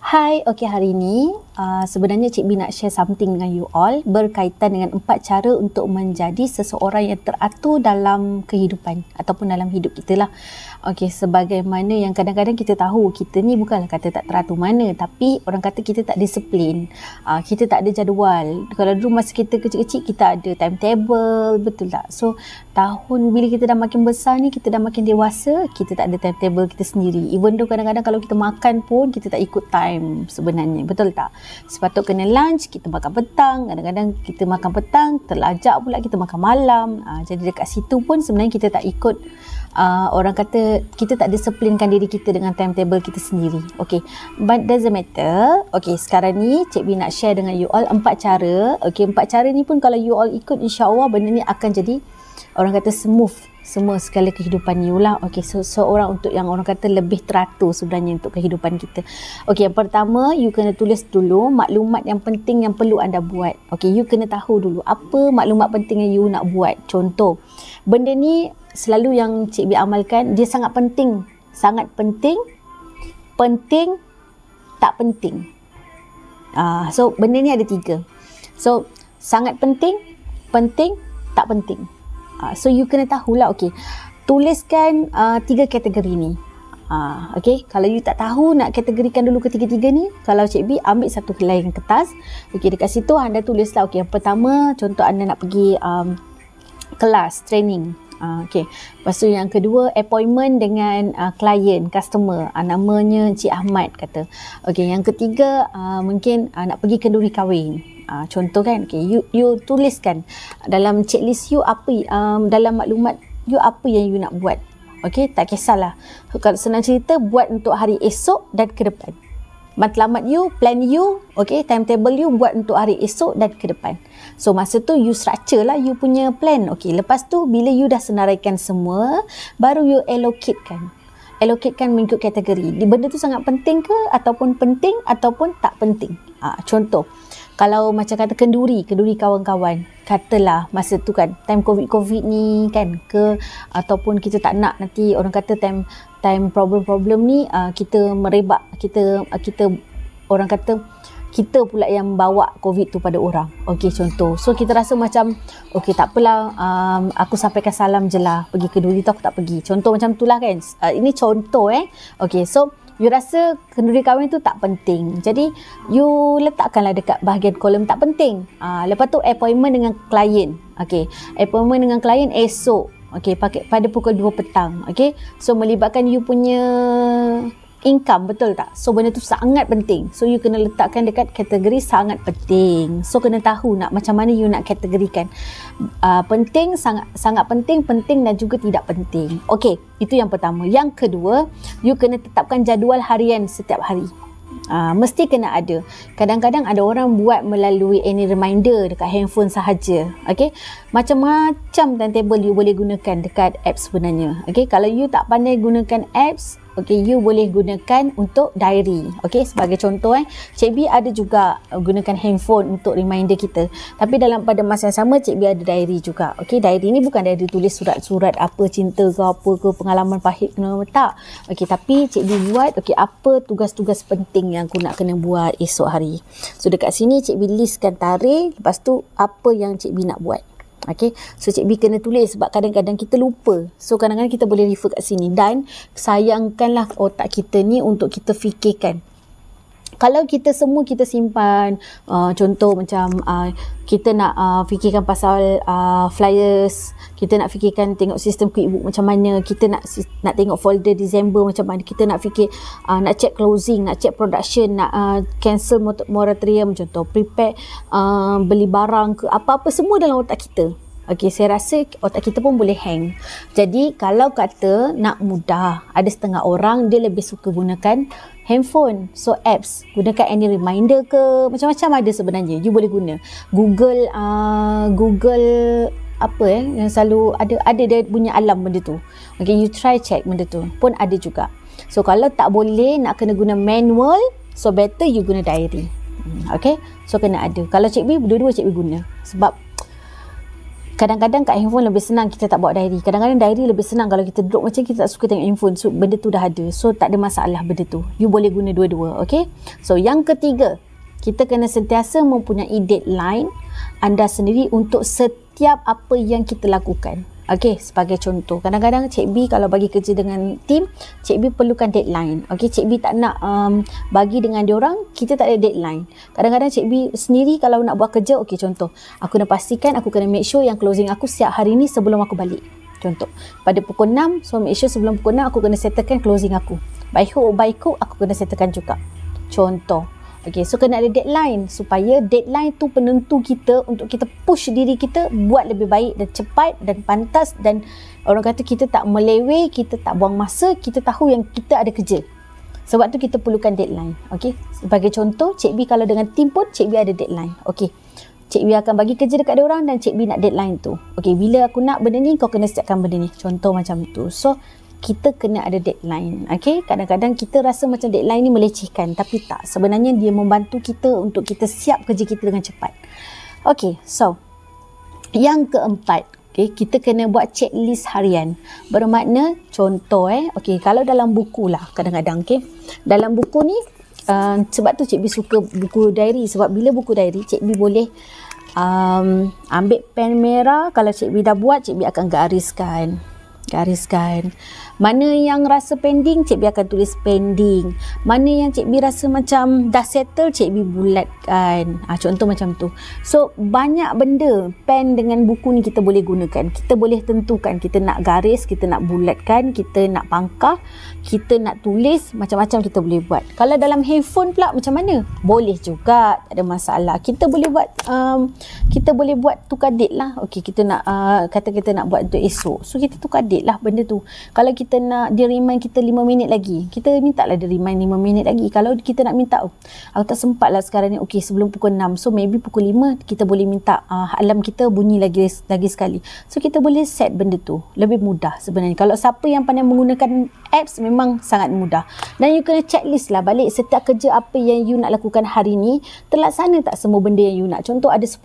Hai, okey hari ni Ah, sebenarnya Cik Bi nak share something dengan you all berkaitan dengan empat cara untuk menjadi seseorang yang teratur dalam kehidupan ataupun dalam hidup kita lah. Okey, sebagaimana yang kadang-kadang kita tahu kita ni bukanlah kata tak teratur mana tapi orang kata kita tak disiplin, uh, kita tak ada jadual. Kalau dulu masa kita kecil-kecil kita ada timetable, betul tak? So, tahun bila kita dah makin besar ni, kita dah makin dewasa, kita tak ada timetable kita sendiri. Even though kadang-kadang kalau kita makan pun kita tak ikut time sebenarnya, betul tak? sepatut kena lunch kita makan petang kadang-kadang kita makan petang terlajak pula kita makan malam uh, jadi dekat situ pun sebenarnya kita tak ikut uh, orang kata kita tak disiplinkan diri kita dengan timetable kita sendiri okay but doesn't matter okay sekarang ni Cik B nak share dengan you all empat cara okay empat cara ni pun kalau you all ikut insyaAllah benda ni akan jadi orang kata smooth semua segala kehidupan you lah. Okay, so seorang so untuk yang orang kata lebih teratur sebenarnya untuk kehidupan kita. Okay, yang pertama, you kena tulis dulu maklumat yang penting yang perlu anda buat. Okay, you kena tahu dulu apa maklumat penting yang you nak buat. Contoh, benda ni selalu yang Cik B amalkan, dia sangat penting. Sangat penting, penting, tak penting. Ah, uh, so, benda ni ada tiga. So, sangat penting, penting, tak penting. Uh, so you kena tahu lah, okay. Tuliskan uh, tiga kategori ni. Uh, okay. Kalau you tak tahu nak kategorikan dulu ketiga-tiga ni. Kalau Cik B ambil satu helai yang kertas. Okay dekat situ anda tulislah. Okay yang pertama contoh anda nak pergi um, kelas training. Ah, okay. Lepas tu yang kedua appointment dengan uh, client, customer. Uh, namanya Cik Ahmad kata. Okay, yang ketiga uh, mungkin uh, nak pergi kenduri kahwin. Uh, contoh kan, okay, you, you tuliskan dalam checklist you apa, um, dalam maklumat you apa yang you nak buat. Okay, tak kisahlah. Kalau senang cerita, buat untuk hari esok dan ke depan matlamat you, plan you, okay, timetable you buat untuk hari esok dan ke depan. So, masa tu you structure lah you punya plan. Okay, lepas tu bila you dah senaraikan semua, baru you allocate kan, allocate kan mengikut kategori. Benda tu sangat penting ke ataupun penting ataupun tak penting. Ha, contoh, kalau macam kata kenduri, kenduri kawan-kawan, katalah masa tu kan time covid-covid ni kan ke ataupun kita tak nak nanti orang kata time time problem-problem ni uh, kita merebak kita uh, kita orang kata kita pula yang bawa covid tu pada orang okey contoh so kita rasa macam okey tak apalah um, aku sampaikan salam je lah pergi kenduri tu aku tak pergi contoh macam itulah kan uh, ini contoh eh okey so you rasa kenduri kahwin tu tak penting jadi you letakkanlah dekat bahagian kolom tak penting uh, lepas tu appointment dengan klien okey appointment dengan klien esok okay, pakai pada pukul 2 petang. Okay? So, melibatkan you punya income, betul tak? So, benda tu sangat penting. So, you kena letakkan dekat kategori sangat penting. So, kena tahu nak macam mana you nak kategorikan. Uh, penting, sangat sangat penting, penting dan juga tidak penting. Okay, itu yang pertama. Yang kedua, you kena tetapkan jadual harian setiap hari. Uh, mesti kena ada. Kadang-kadang ada orang buat melalui any reminder dekat handphone sahaja. Okay. Macam-macam timetable you boleh gunakan dekat apps sebenarnya. Okay. Kalau you tak pandai gunakan apps, Okay, you boleh gunakan untuk diary. Okay, sebagai contoh eh. Cik B ada juga uh, gunakan handphone untuk reminder kita. Tapi dalam pada masa yang sama, Cik B ada diary juga. Okay, diary ni bukan diary tulis surat-surat apa cinta ke apa ke pengalaman pahit ke apa tak. Okay, tapi Cik B buat okay, apa tugas-tugas penting yang aku nak kena buat esok hari. So, dekat sini Cik B listkan tarikh. Lepas tu, apa yang Cik B nak buat. Okay. So Cik B kena tulis sebab kadang-kadang kita lupa. So kadang-kadang kita boleh refer kat sini. Dan sayangkanlah otak kita ni untuk kita fikirkan kalau kita semua kita simpan uh, contoh macam uh, kita nak uh, fikirkan pasal uh, flyers kita nak fikirkan tengok sistem quickbook macam mana kita nak nak tengok folder december macam mana kita nak fikir uh, nak check closing nak check production nak uh, cancel moratorium contoh prepare uh, beli barang ke apa-apa semua dalam otak kita Okay, saya rasa otak kita pun boleh hang. Jadi, kalau kata nak mudah, ada setengah orang dia lebih suka gunakan handphone so apps gunakan any reminder ke macam-macam ada sebenarnya you boleh guna google uh, google apa eh yang selalu ada ada dia punya alam benda tu okay you try check benda tu pun ada juga so kalau tak boleh nak kena guna manual so better you guna diary hmm, okay so kena ada kalau cikgu dua-dua cikgu guna sebab kadang-kadang kat handphone lebih senang kita tak buat diary. Kadang-kadang diary lebih senang kalau kita duduk macam kita tak suka tengok handphone. So, benda tu dah ada. So, tak ada masalah benda tu. You boleh guna dua-dua, okay? So, yang ketiga, kita kena sentiasa mempunyai deadline anda sendiri untuk setiap apa yang kita lakukan. Okey, sebagai contoh, kadang-kadang Cik B kalau bagi kerja dengan tim, Cik B perlukan deadline. Okey, Cik B tak nak um, bagi dengan orang, kita tak ada deadline. Kadang-kadang Cik B sendiri kalau nak buat kerja, okey contoh, aku nak pastikan aku kena make sure yang closing aku siap hari ni sebelum aku balik. Contoh, pada pukul 6, so make sure sebelum pukul 6 aku kena settlekan closing aku. By hook or by cook, aku kena settlekan juga. Contoh, Okay, so kena ada deadline supaya deadline tu penentu kita untuk kita push diri kita buat lebih baik dan cepat dan pantas dan orang kata kita tak melewe, kita tak buang masa, kita tahu yang kita ada kerja. Sebab tu kita perlukan deadline. Okay, sebagai contoh, Cik B kalau dengan tim pun, Cik B ada deadline. Okay, Cik B akan bagi kerja dekat orang dan Cik B nak deadline tu. Okay, bila aku nak benda ni, kau kena setiapkan benda ni. Contoh macam tu. So, kita kena ada deadline. Okay? Kadang-kadang kita rasa macam deadline ni melecehkan. Tapi tak. Sebenarnya dia membantu kita untuk kita siap kerja kita dengan cepat. Okay. So. Yang keempat. Okay, kita kena buat checklist harian. Bermakna contoh eh. Okay, kalau dalam buku lah kadang-kadang. Okay. Dalam buku ni Uh, sebab tu cikgu suka buku diary sebab bila buku diary cikgu boleh um, ambil pen merah kalau cikgu dah buat cikgu akan gariskan Gariskan Mana yang rasa pending Cik B akan tulis pending Mana yang Cik B rasa macam Dah settle Cik B bulatkan ha, Contoh macam tu So banyak benda Pen dengan buku ni kita boleh gunakan Kita boleh tentukan Kita nak garis Kita nak bulatkan Kita nak pangkah Kita nak tulis Macam-macam kita boleh buat Kalau dalam handphone pula Macam mana? Boleh juga Tak ada masalah Kita boleh buat um, Kita boleh buat tukar date lah Okay kita nak uh, Kata kita nak buat untuk esok So kita tukar date sikit lah benda tu. Kalau kita nak dia remind kita 5 minit lagi, kita minta lah dia remind 5 minit lagi. Kalau kita nak minta, oh, aku tak sempat lah sekarang ni, okay sebelum pukul 6. So maybe pukul 5 kita boleh minta uh, ah, alam kita bunyi lagi lagi sekali. So kita boleh set benda tu. Lebih mudah sebenarnya. Kalau siapa yang pandai menggunakan apps memang sangat mudah. Dan you kena checklist lah balik setiap kerja apa yang you nak lakukan hari ni, terlaksana tak semua benda yang you nak. Contoh ada 10.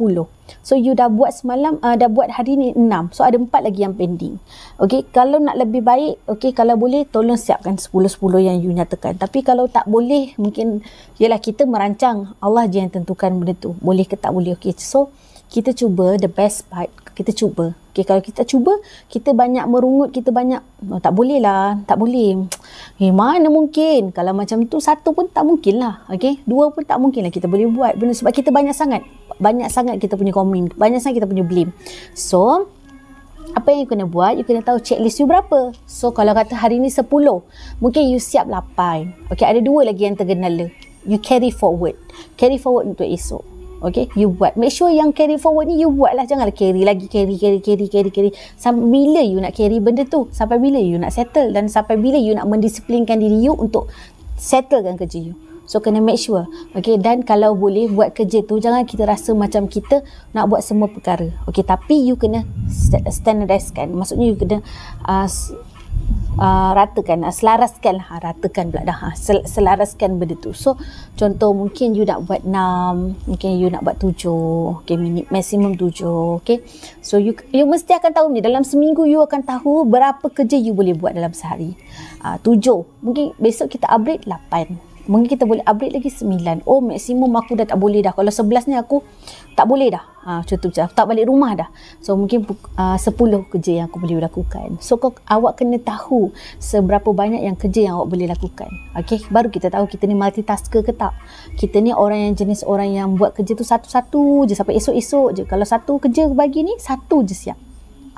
So you dah buat semalam, uh, dah buat hari ni 6. So ada 4 lagi yang pending. Okay, kalau nak lebih baik, okey kalau boleh tolong siapkan 10-10 yang you nyatakan. Tapi kalau tak boleh, mungkin ialah kita merancang Allah je yang tentukan benda tu. Boleh ke tak boleh. Okey, so kita cuba the best part. Kita cuba. Okey, kalau kita cuba, kita banyak merungut, kita banyak oh, tak boleh lah, tak boleh. Eh, mana mungkin? Kalau macam tu satu pun tak mungkin lah. Okey, dua pun tak mungkin lah kita boleh buat. Benda sebab kita banyak sangat. Banyak sangat kita punya komen. Banyak sangat kita punya blame. So, apa yang you kena buat, you kena tahu checklist you berapa. So, kalau kata hari ni 10, mungkin you siap 8. Okay, ada dua lagi yang tergenala. You carry forward. Carry forward untuk esok. Okay, you buat. Make sure yang carry forward ni you buat lah. Jangan carry lagi, carry, carry, carry, carry, carry. Sampai bila you nak carry benda tu? Sampai bila you nak settle? Dan sampai bila you nak mendisiplinkan diri you untuk settlekan kerja you? So kena make sure. Okay dan kalau boleh buat kerja tu jangan kita rasa macam kita nak buat semua perkara. Okay tapi you kena standardize kan. Maksudnya you kena uh, Uh, ratakan uh, selaraskan ha, ratakan pula dah ha, sel- selaraskan benda tu so contoh mungkin you nak buat 6 mungkin you nak buat 7 okay, minit maximum 7 okay. so you you mesti akan tahu ni dalam seminggu you akan tahu berapa kerja you boleh buat dalam sehari ah, uh, 7 mungkin besok kita upgrade 8 mungkin kita boleh upgrade lagi 9. Oh, maksimum aku dah tak boleh dah. Kalau 11 ni aku tak boleh dah. Ha, contoh macam tak balik rumah dah. So, mungkin ah, uh, 10 kerja yang aku boleh lakukan. So, kau, awak kena tahu seberapa banyak yang kerja yang awak boleh lakukan. Okay, baru kita tahu kita ni multitasker ke tak. Kita ni orang yang jenis orang yang buat kerja tu satu-satu je. Sampai esok-esok je. Kalau satu kerja bagi ni, satu je siap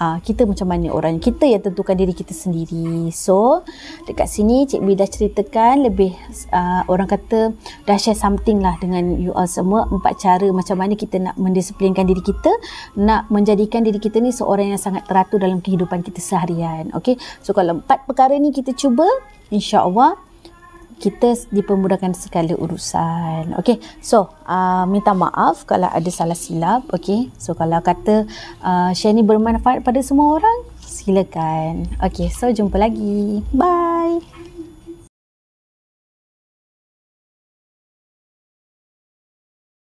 uh, kita macam mana orang kita yang tentukan diri kita sendiri so dekat sini Cik B dah ceritakan lebih uh, orang kata dah share something lah dengan you all semua empat cara macam mana kita nak mendisiplinkan diri kita nak menjadikan diri kita ni seorang yang sangat teratur dalam kehidupan kita seharian okay so kalau empat perkara ni kita cuba insyaAllah kita dipermudahkan segala urusan. Okay, so uh, minta maaf kalau ada salah silap. Okay, so kalau kata uh, share ni bermanfaat pada semua orang, silakan. Okay, so jumpa lagi. Bye.